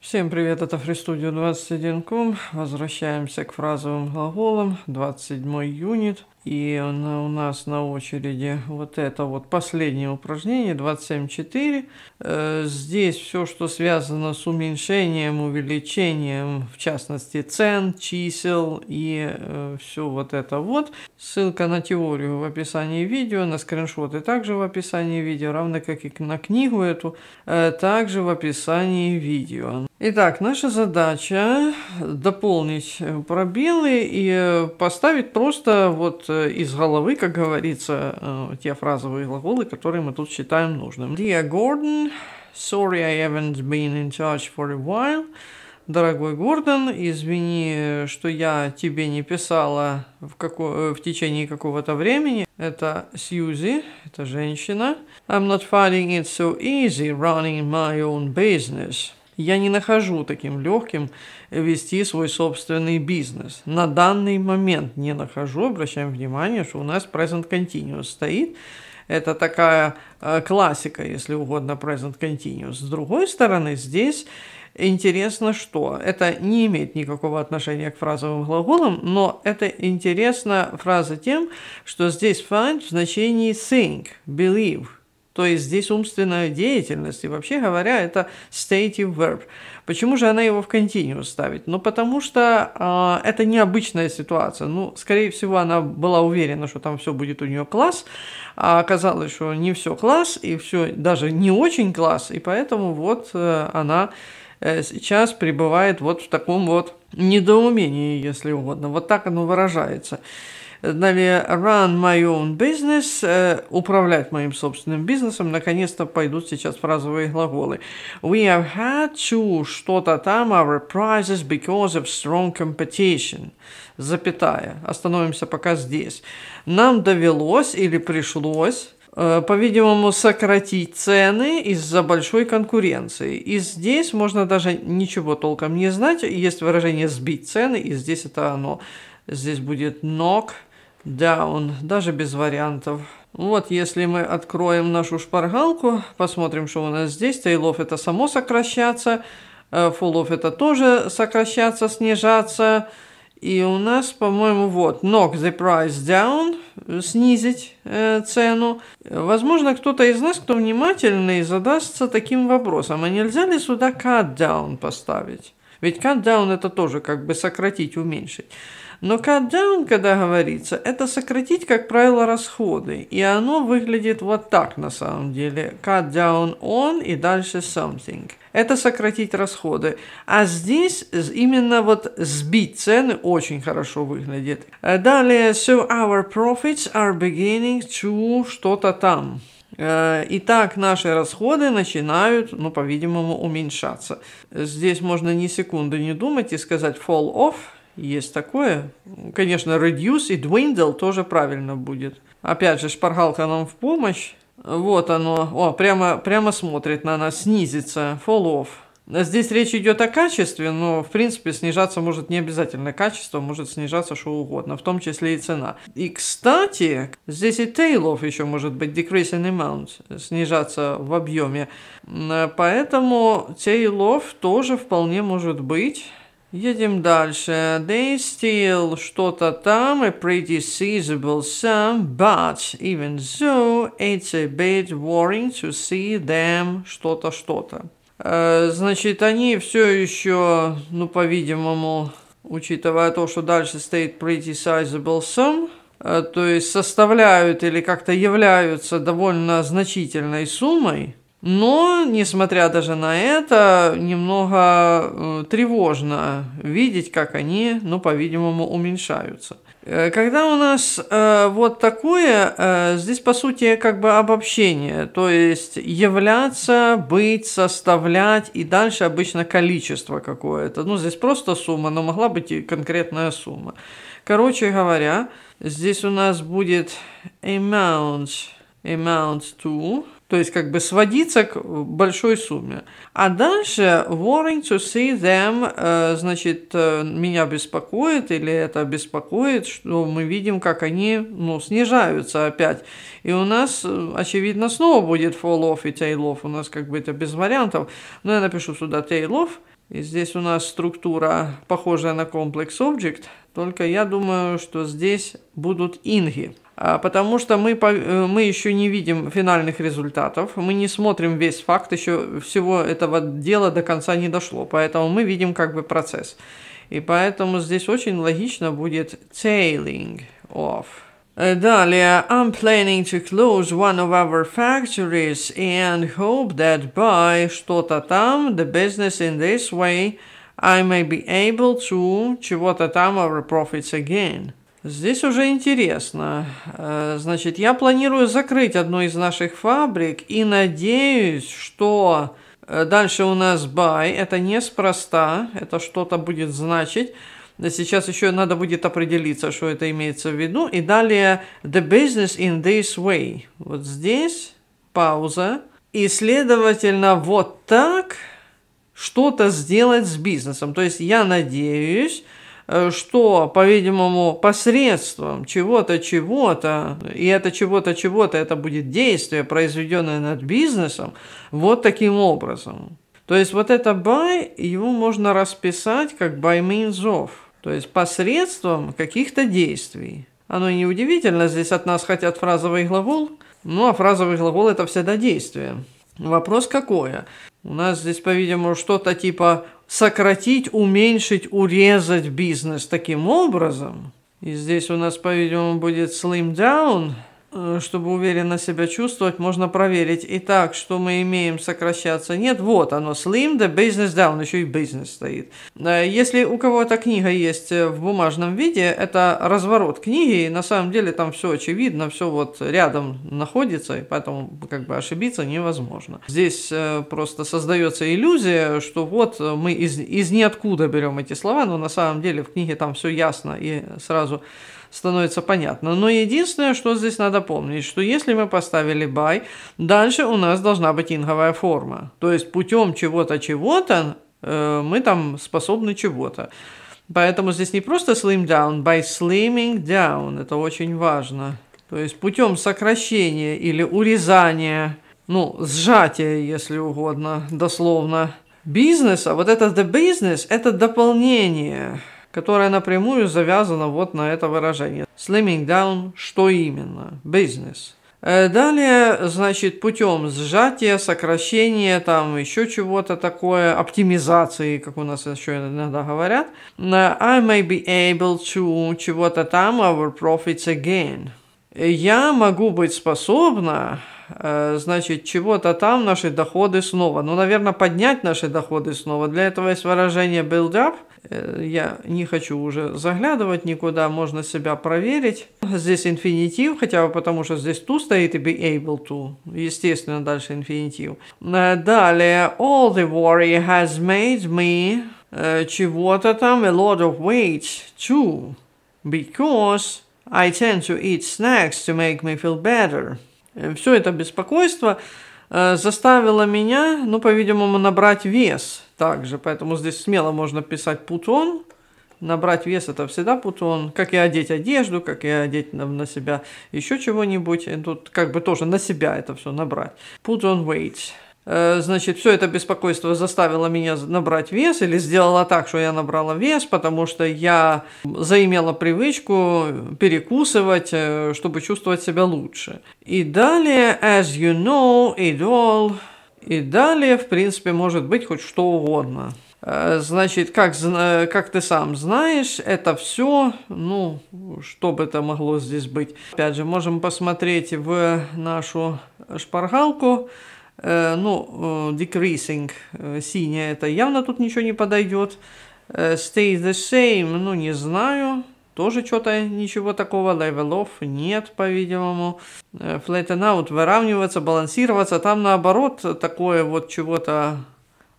Всем привет, это FreeStudio 21.com. Возвращаемся к фразовым глаголам, 27 й юнит. И у нас на очереди вот это вот последнее упражнение, 27.4. Э, здесь все, что связано с уменьшением, увеличением, в частности цен, чисел и э, все вот это вот. Ссылка на теорию в описании видео, на скриншоты также в описании видео, равно как и на книгу эту, э, также в описании видео. Итак, наша задача дополнить э, пробелы и э, поставить просто вот э, из головы, как говорится, те фразовые глаголы, которые мы тут считаем нужным. Dear Gordon, sorry I haven't been in touch for a while. Дорогой Гордон, извини, что я тебе не писала в, како... в течение какого-то времени. Это Сьюзи, это женщина. I'm not finding it so easy running my own business я не нахожу таким легким вести свой собственный бизнес. На данный момент не нахожу, обращаем внимание, что у нас present continuous стоит, это такая э, классика, если угодно, present continuous. С другой стороны, здесь интересно, что это не имеет никакого отношения к фразовым глаголам, но это интересна фраза тем, что здесь find в значении think, believe – то есть здесь умственная деятельность, и вообще говоря, это stative verb. Почему же она его в continuous ставит? Ну, потому что э, это необычная ситуация. Ну, скорее всего, она была уверена, что там все будет у нее класс, а оказалось, что не все класс, и все даже не очень класс, и поэтому вот э, она Э, сейчас пребывает вот в таком вот недоумении, если угодно. Вот так оно выражается. Далее, run my own business, э, управлять моим собственным бизнесом. Наконец-то пойдут сейчас фразовые глаголы. We have had to что-то там, our prices because of strong competition. Запятая. Остановимся пока здесь. Нам довелось или пришлось Э, по-видимому, сократить цены из-за большой конкуренции. И здесь можно даже ничего толком не знать. Есть выражение «сбить цены», и здесь это оно. Здесь будет «knock down», даже без вариантов. Вот если мы откроем нашу шпаргалку, посмотрим, что у нас здесь. Тейлов – это само сокращаться, фуллов э, – это тоже сокращаться, снижаться – и у нас, по-моему, вот, knock the price down, э, снизить э, цену. Возможно, кто-то из нас, кто внимательный, задастся таким вопросом, а нельзя ли сюда cut down поставить? Ведь cut down это тоже как бы сократить, уменьшить. Но cut-down, когда говорится, это сократить, как правило, расходы. И оно выглядит вот так на самом деле. Cut-down on и дальше something. Это сократить расходы. А здесь именно вот сбить цены очень хорошо выглядит. Э, далее, so our profits are beginning to что-то там. Э, Итак, наши расходы начинают, ну, по-видимому, уменьшаться. Здесь можно ни секунды не думать и сказать fall off, есть такое. Конечно, reduce и dwindle тоже правильно будет. Опять же, шпаргалка нам в помощь. Вот оно. О, прямо, прямо смотрит на нас. Снизится. Fall off. Здесь речь идет о качестве, но, в принципе, снижаться может не обязательно качество, может снижаться что угодно, в том числе и цена. И, кстати, здесь и tail off еще может быть, decrease in amount, снижаться в объеме. Поэтому tail off тоже вполне может быть. Едем дальше. They still что-то там, a pretty sizable sum, but even so, it's a bit worrying to see them что-то что-то. Э, значит, они все еще, ну, по-видимому, учитывая то, что дальше стоит pretty sizable sum, э, то есть составляют или как-то являются довольно значительной суммой, но, несмотря даже на это, немного э, тревожно видеть, как они, ну, по-видимому, уменьшаются. Э, когда у нас э, вот такое, э, здесь по сути как бы обобщение, то есть являться, быть, составлять и дальше обычно количество какое-то. Ну, здесь просто сумма, но могла быть и конкретная сумма. Короче говоря, здесь у нас будет amount, amount to, то есть как бы сводиться к большой сумме. А дальше worrying to see them, э, значит, э, меня беспокоит или это беспокоит, что мы видим, как они, ну, снижаются опять. И у нас, э, очевидно, снова будет fall off и tail off. У нас как бы это без вариантов. Но я напишу сюда tail off. И здесь у нас структура похожая на комплекс object, только я думаю, что здесь будут инги. А, потому что мы, э, мы еще не видим финальных результатов, мы не смотрим весь факт, еще всего этого дела до конца не дошло, поэтому мы видим как бы процесс. И поэтому здесь очень логично будет tailing off. Э, далее, I'm planning to close one of our factories and hope that by что-то там, the business in this way, I may be able to чего-то там our profits again – Здесь уже интересно. Э, значит, я планирую закрыть одну из наших фабрик и надеюсь, что э, дальше у нас buy. Это неспроста, это что-то будет значить. Сейчас еще надо будет определиться, что это имеется в виду. И далее the business in this way. Вот здесь пауза. И, следовательно, вот так что-то сделать с бизнесом. То есть я надеюсь, Э, что, по-видимому, посредством чего-то, чего-то, и это чего-то, чего-то, это будет действие, произведенное над бизнесом, вот таким образом. То есть вот это buy, его можно расписать как by means of, то есть посредством каких-то действий. Оно и неудивительно, здесь от нас хотят фразовый глагол, ну а фразовый глагол – это всегда действие. Вопрос какое? У нас здесь, по-видимому, что-то типа сократить, уменьшить, урезать бизнес таким образом. И здесь у нас, по-видимому, будет slim down – Э, чтобы уверенно себя чувствовать, можно проверить. Итак, что мы имеем сокращаться? Нет, вот оно, slim the business down, еще и бизнес стоит. Э, если у кого-то книга есть э, в бумажном виде, это разворот книги, и на самом деле там все очевидно, все вот рядом находится, и поэтому как бы ошибиться невозможно. Здесь просто создается иллюзия, что вот мы из, из ниоткуда берем эти слова, но на самом деле в книге там все ясно и сразу становится понятно. Но единственное, что здесь надо помнить, что если мы поставили buy, дальше у нас должна быть инговая форма. То есть путем чего-то чего-то э, мы там способны чего-то. Поэтому здесь не просто slim down, by slimming down. Это очень важно. То есть путем сокращения или урезания, ну, сжатия, если угодно, дословно, бизнеса. Вот это the business – это дополнение которая напрямую завязана вот на это выражение. Slimming down – что именно? Бизнес. Э, далее, значит, путем сжатия, сокращения, там еще чего-то такое, оптимизации, как у нас еще иногда говорят, э, I may be able to чего-то там, our profits again. Я могу быть способна э, значит, чего-то там наши доходы снова. Ну, наверное, поднять наши доходы снова. Для этого есть выражение build up – Э, я не хочу уже заглядывать никуда, можно себя проверить. Здесь инфинитив, хотя бы потому, что здесь to стоит и be able to. Естественно, дальше инфинитив. Э, далее, all the worry has made me э, чего-то там, a lot of weight too, because I tend to eat snacks to make me feel better. Все это беспокойство – Э, заставила меня, ну, по-видимому, набрать вес также. Поэтому здесь смело можно писать «путон». Набрать вес – это всегда путон. Как и одеть одежду, как и одеть на, на себя еще чего-нибудь. Тут как бы тоже на себя это все набрать. Put on weight. Э, значит, все это беспокойство заставило меня набрать вес или сделало так, что я набрала вес, потому что я заимела привычку перекусывать, э, чтобы чувствовать себя лучше. И далее, as you know, it all. И далее, в принципе, может быть хоть что угодно. Э, значит, как, как ты сам знаешь, это все, ну, что бы это могло здесь быть. Опять же, можем посмотреть в нашу шпаргалку. Э, ну, э, decreasing, э, синяя, это явно тут ничего не подойдет. Stay the same, ну, не знаю. Тоже что-то ничего такого, Level off нет, по-видимому. Flatten out, выравниваться, балансироваться. Там наоборот такое вот чего-то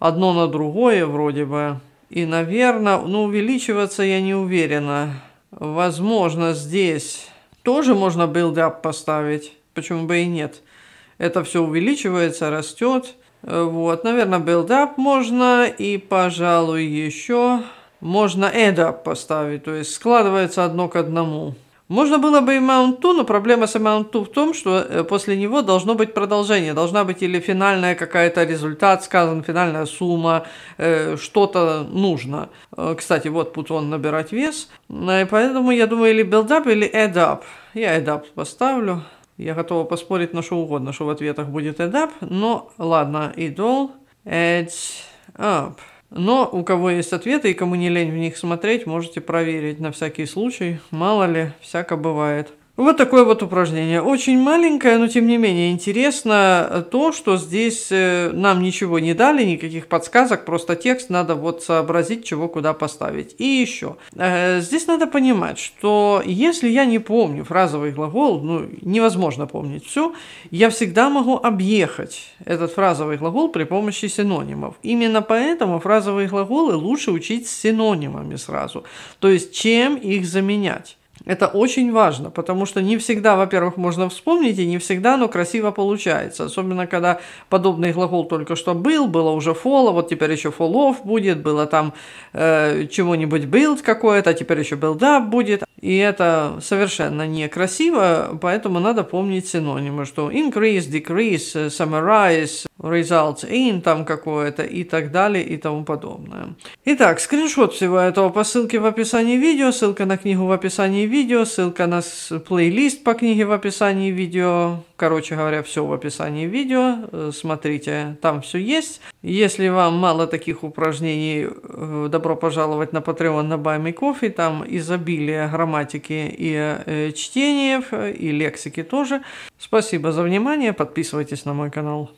одно на другое вроде бы. И, наверное, ну, увеличиваться я не уверена. Возможно, здесь тоже можно билдап поставить. Почему бы и нет? это все увеличивается, растет. Э, вот, наверное, build up можно и, пожалуй, еще можно add up поставить, то есть складывается одно к одному. Можно было бы и Mount 2, но проблема с Mount 2 в том, что э, после него должно быть продолжение, должна быть или финальная какая-то результат сказан, финальная сумма, э, что-то нужно. кстати, вот Путон набирать вес, и поэтому я думаю или build up, или add up. Я add up поставлю. Я готова поспорить на что угодно, что в ответах будет add up, но ладно, идол all up. Но у кого есть ответы и кому не лень в них смотреть, можете проверить на всякий случай. Мало ли, всяко бывает. Вот такое вот упражнение. Очень маленькое, но тем не менее интересно э, то, что здесь э, нам ничего не дали, никаких подсказок, просто текст надо вот сообразить, чего куда поставить. И еще. Э, здесь надо понимать, что если я не помню фразовый глагол, ну, невозможно помнить все, я всегда могу объехать этот фразовый глагол при помощи синонимов. Именно поэтому фразовые глаголы лучше учить с синонимами сразу. То есть, чем их заменять. Это очень важно, потому что не всегда, во-первых, можно вспомнить, и не всегда оно красиво получается. Особенно, когда подобный глагол только что был, было уже фола, вот теперь еще фолов будет, было там э, чего-нибудь build какое-то, а теперь еще build будет. И это совершенно некрасиво, поэтому надо помнить синонимы, что increase, decrease, summarize, results in, там какое-то и так далее и тому подобное. Итак, скриншот всего этого по ссылке в описании видео, ссылка на книгу в описании видео, ссылка на плейлист по книге в описании видео. Короче говоря, все в описании видео, э, смотрите, там все есть. Если вам мало таких упражнений, э, добро пожаловать на Patreon на Buy Кофе. там изобилие грамматики и э, чтениев, и лексики тоже. Спасибо за внимание, подписывайтесь на мой канал.